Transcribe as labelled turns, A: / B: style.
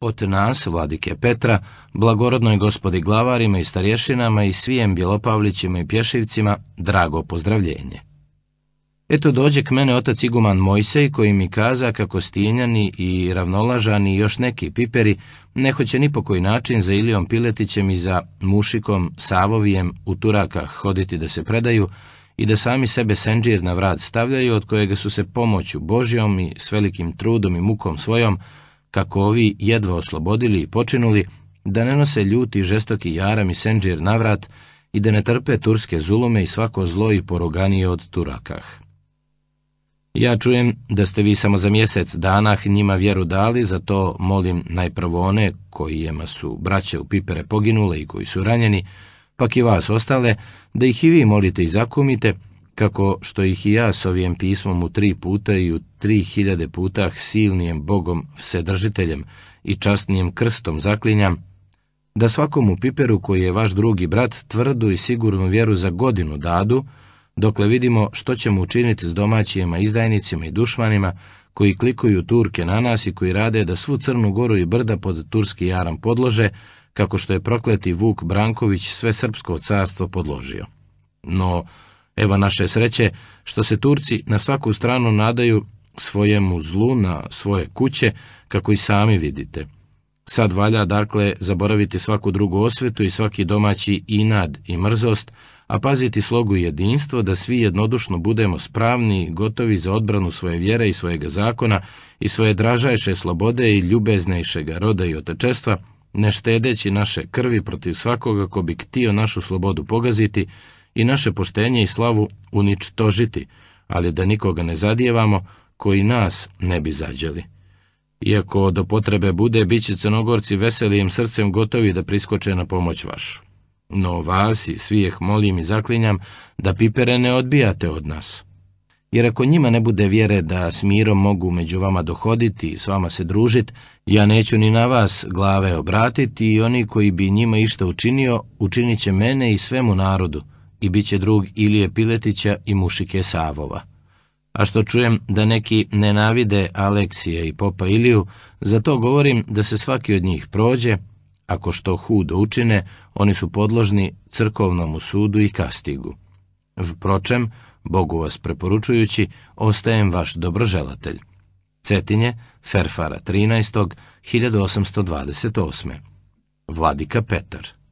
A: Od nas, vladike Petra, blagorodnoj gospodi glavarima i starješinama i svijem bjelopavlićima i pješivcima, drago pozdravljenje. Eto dođe k mene otac Iguman Mojsej koji mi kaza kako stinjani i ravnolažani i još neki piperi ne hoće ni po koji način za Ilijom Piletićem i za Mušikom Savovijem u turaka hoditi da se predaju i da sami sebe senđir na vrat stavljaju od kojega su se pomoću Božjom i s velikim trudom i mukom svojom kako ovi jedva oslobodili i počinuli, da ne nose ljuti žestoki jaram i senđir navrat i da ne trpe turske zulume i svako zlo i poroganije od Turakah. Ja čujem da ste vi samo za mjesec dana njima vjeru dali, zato molim najprvo one kojima su braće u pipere poginule i koji su ranjeni, pak i vas ostale, da ih i vi molite i zakumite, kako što ih i ja s ovim pismom u tri puta i u tri hiljade putah silnijem Bogom vsedržiteljem i častnijem krstom zaklinjam, da svakomu piperu koji je vaš drugi brat tvrdu i sigurnu vjeru za godinu dadu, dokle vidimo što ćemo učiniti s domaćijima, izdajnicima i dušmanima koji klikuju Turke na nas i koji rade da svu Crnu Goru i brda pod turski jaram podlože, kako što je prokleti Vuk Branković sve srpsko carstvo podložio. No, Evo naše sreće što se Turci na svaku stranu nadaju svojemu zlu na svoje kuće, kako i sami vidite. Sad valja, dakle, zaboraviti svaku drugu osvetu i svaki domaći inad i mrzost, a paziti slogu jedinstvo da svi jednodušno budemo spravni i gotovi za odbranu svoje vjere i svojega zakona i svoje dražajše slobode i ljubeznejšega roda i otečestva, ne štedeći naše krvi protiv svakoga ko bi htio našu slobodu pogaziti, i naše poštenje i slavu uničtožiti, ali da nikoga ne zadijevamo koji nas ne bi zađeli. Iako do potrebe bude, bit će crnogorci veselijem srcem gotovi da priskoče na pomoć vašu. No vas i svijeh molim i zaklinjam da pipere ne odbijate od nas. Jer ako njima ne bude vjere da s mirom mogu među vama dohoditi i s vama se družiti, ja neću ni na vas glave obratiti i oni koji bi njima išta učinio, učinit će mene i svemu narodu, i bit će drug Ilije Piletića i Mušike Savova. A što čujem da neki nenavide Aleksije i Popa Iliju, zato govorim da se svaki od njih prođe, ako što hudo učine, oni su podložni crkovnom sudu i kastigu. Vpročem, Bogu vas preporučujući, ostajem vaš dobroželatelj. Cetinje, Ferfara 13. 1828. Vladika Petar